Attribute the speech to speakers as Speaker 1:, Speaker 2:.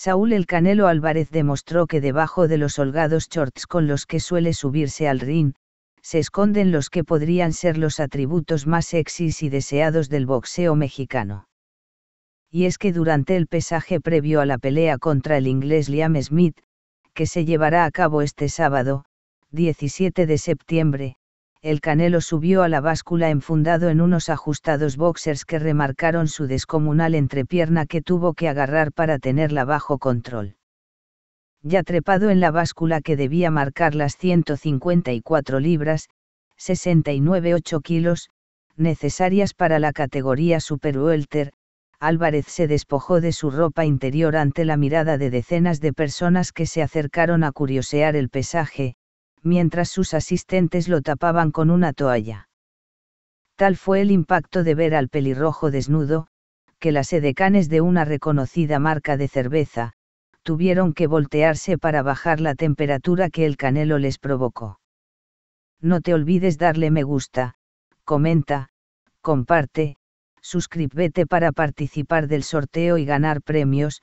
Speaker 1: Saúl el Canelo Álvarez demostró que debajo de los holgados shorts con los que suele subirse al ring, se esconden los que podrían ser los atributos más sexys y deseados del boxeo mexicano. Y es que durante el pesaje previo a la pelea contra el inglés Liam Smith, que se llevará a cabo este sábado, 17 de septiembre, el Canelo subió a la báscula enfundado en unos ajustados boxers que remarcaron su descomunal entrepierna que tuvo que agarrar para tenerla bajo control. Ya trepado en la báscula que debía marcar las 154 libras, 69,8 kilos, necesarias para la categoría Super Welter, Álvarez se despojó de su ropa interior ante la mirada de decenas de personas que se acercaron a curiosear el pesaje, mientras sus asistentes lo tapaban con una toalla. Tal fue el impacto de ver al pelirrojo desnudo, que las edecanes de una reconocida marca de cerveza, tuvieron que voltearse para bajar la temperatura que el canelo les provocó. No te olvides darle me gusta, comenta, comparte, suscríbete para participar del sorteo y ganar premios,